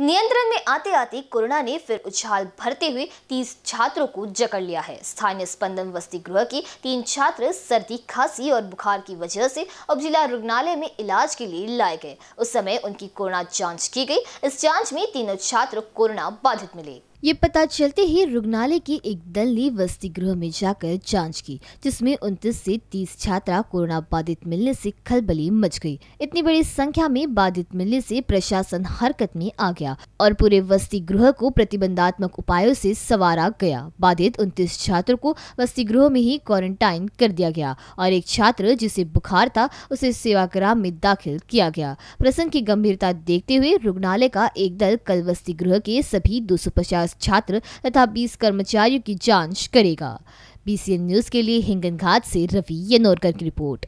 नियंत्रण में आते आते कोरोना ने फिर उछाल भरते हुए तीस छात्रों को जकड़ लिया है स्थानीय स्पंदन वस्ती गृह के तीन छात्र सर्दी खांसी और बुखार की वजह से अब जिला रुग्णालय में इलाज के लिए लाए गए उस समय उनकी कोरोना जांच की गई इस जांच में तीनों छात्र कोरोना बाधित मिले ये पता चलते ही रुग्णालय की एक दल ने वस्ती गृह में जाकर जांच की जिसमें उनतीस से 30 छात्रा कोरोना बाधित मिलने से खलबली मच गई इतनी बड़ी संख्या में बाधित मिलने से प्रशासन हरकत में आ गया और पूरे वस्ती गृह को प्रतिबंधात्मक उपायों से सवारा गया बाधित उनतीस छात्रों को वस्ती गृह में ही क्वारंटाइन कर दिया गया और एक छात्र जिसे बुखार था उसे सेवाग्राम में दाखिल किया गया प्रसंग की गंभीरता देखते हुए रुग्णालय का एक दल कल वस्ती गृह के सभी दो पचास छात्र तथा बीस कर्मचारियों की जांच करेगा बीसीएन न्यूज के लिए हिंगन घाट से रवि यनोरकर की रिपोर्ट